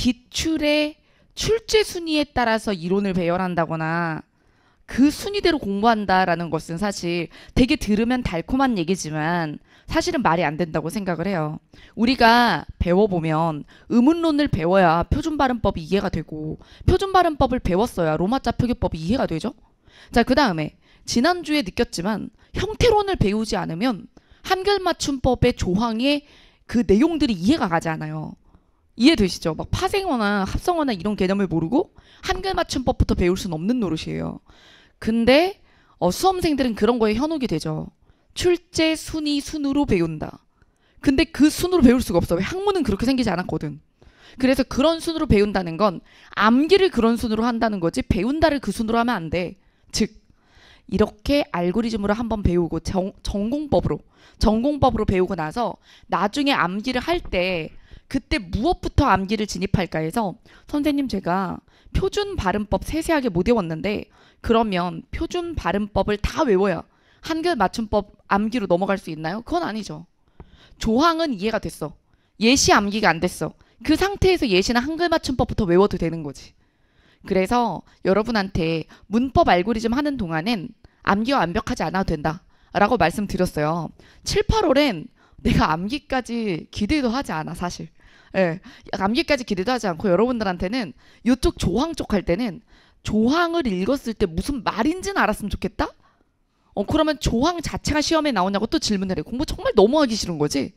기출의 출제 순위에 따라서 이론을 배열한다거나 그 순위대로 공부한다라는 것은 사실 되게 들으면 달콤한 얘기지만 사실은 말이 안 된다고 생각을 해요. 우리가 배워보면 의문론을 배워야 표준 발음법이 이해가 되고 표준 발음법을 배웠어야 로마자 표기법이 이해가 되죠. 자, 그 다음에 지난주에 느꼈지만 형태론을 배우지 않으면 한글 맞춤법의 조항의 그 내용들이 이해가 가지 않아요. 이해되시죠? 막 파생어나 합성어나 이런 개념을 모르고 한글 맞춤법부터 배울 수는 없는 노릇이에요. 근데 어, 수험생들은 그런 거에 현혹이 되죠. 출제 순위 순으로 배운다. 근데 그 순으로 배울 수가 없어. 왜 학문은 그렇게 생기지 않았거든. 그래서 그런 순으로 배운다는 건 암기를 그런 순으로 한다는 거지 배운다를 그 순으로 하면 안 돼. 즉 이렇게 알고리즘으로 한번 배우고 정, 전공법으로 전공법으로 배우고 나서 나중에 암기를 할때 그때 무엇부터 암기를 진입할까 해서 선생님 제가 표준 발음법 세세하게 못 외웠는데 그러면 표준 발음법을 다 외워야 한글 맞춤법 암기로 넘어갈 수 있나요? 그건 아니죠. 조항은 이해가 됐어. 예시 암기가 안 됐어. 그 상태에서 예시는 한글 맞춤법부터 외워도 되는 거지. 그래서 여러분한테 문법 알고리즘 하는 동안엔 암기 완벽하지 않아도 된다. 라고 말씀드렸어요. 7, 8월엔 내가 암기까지 기대도 하지 않아, 사실. 예, 암기까지 기대도 하지 않고 여러분들한테는 이쪽 조항 쪽 할 때는 조항을 읽었을 때 무슨 말인지는 알았으면 좋겠다. 어 그러면 조항 자체가 시험에 나오냐고 또 질문을 해. 공부 정말 너무 하기 싫은 거지.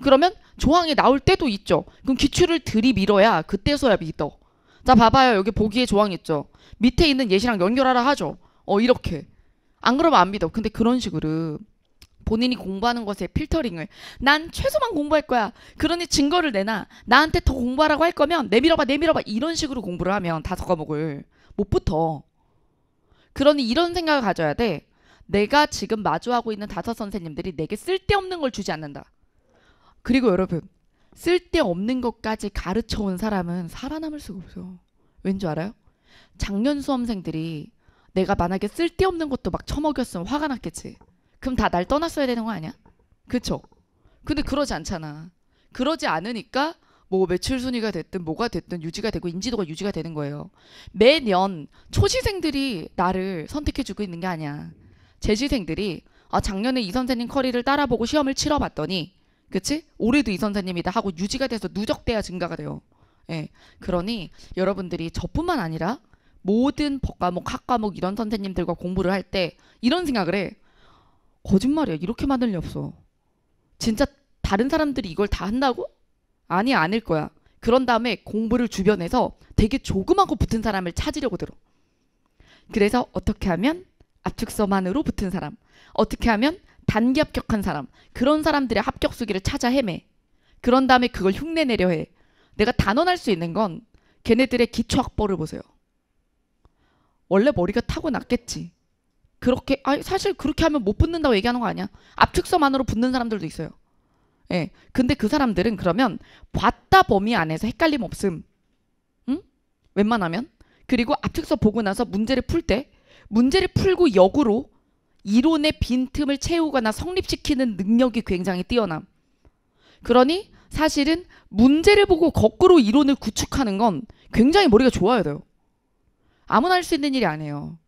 그러면 조항이 나올 때도 있죠. 그럼 기출을 들이밀어야 그때서야 믿어. 자 봐봐요 여기 보기에 조항 있죠. 밑에 있는 예시랑 연결하라 하죠. 어 이렇게. 안 그러면 안 믿어. 근데 그런 식으로 본인이 공부하는 것에 필터링을 난 최소만 공부할 거야 그러니 증거를 내놔 나한테 더 공부하라고 할 거면 내밀어봐 내밀어봐 이런 식으로 공부를 하면 다섯 과목을 못 붙어 그러니 이런 생각을 가져야 돼 내가 지금 마주하고 있는 다섯 선생님들이 내게 쓸데없는 걸 주지 않는다 그리고 여러분 쓸데없는 것까지 가르쳐온 사람은 살아남을 수가 없어 왠지 알아요? 작년 수험생들이 내가 만약에 쓸데없는 것도 막 처먹였으면 화가 났겠지 그럼 다 날 떠났어야 되는 거 아니야? 그쵸? 근데 그러지 않잖아. 그러지 않으니까 뭐 매출 순위가 됐든 뭐가 됐든 유지가 되고 인지도가 유지가 되는 거예요. 매년 초시생들이 나를 선택해 주고 있는 게 아니야. 재시생들이 아 작년에 이 선생님 커리를 따라보고 시험을 치러 봤더니 그치? 올해도 이 선생님이다 하고 유지가 돼서 누적돼야 증가가 돼요. 예. 그러니 여러분들이 저뿐만 아니라 모든 법과목, 학과목 이런 선생님들과 공부를 할 때 이런 생각을 해. 거짓말이야. 이렇게 많을 리 없어. 진짜 다른 사람들이 이걸 다 한다고? 아니, 아닐 거야. 그런 다음에 공부를 주변에서 되게 조그맣고 붙은 사람을 찾으려고 들어. 그래서 어떻게 하면 압축서만으로 붙은 사람, 어떻게 하면 단기 합격한 사람, 그런 사람들의 합격 수기를 찾아 헤매. 그런 다음에 그걸 흉내 내려 해. 내가 단언할 수 있는 건 걔네들의 기초 확보를 보세요. 원래 머리가 타고났겠지. 그렇게 아니 사실 그렇게 하면 못 붙는다고 얘기하는 거 아니야. 압축서만으로 붙는 사람들도 있어요. 예. 근데 그 사람들은 그러면 봤다 범위 안에서 헷갈림 없음. 응? 웬만하면 그리고 압축서 보고 나서 문제를 풀 때 문제를 풀고 역으로 이론의 빈틈을 채우거나 성립시키는 능력이 굉장히 뛰어남. 그러니 사실은 문제를 보고 거꾸로 이론을 구축하는 건 굉장히 머리가 좋아야 돼요. 아무나 할 수 있는 일이 아니에요.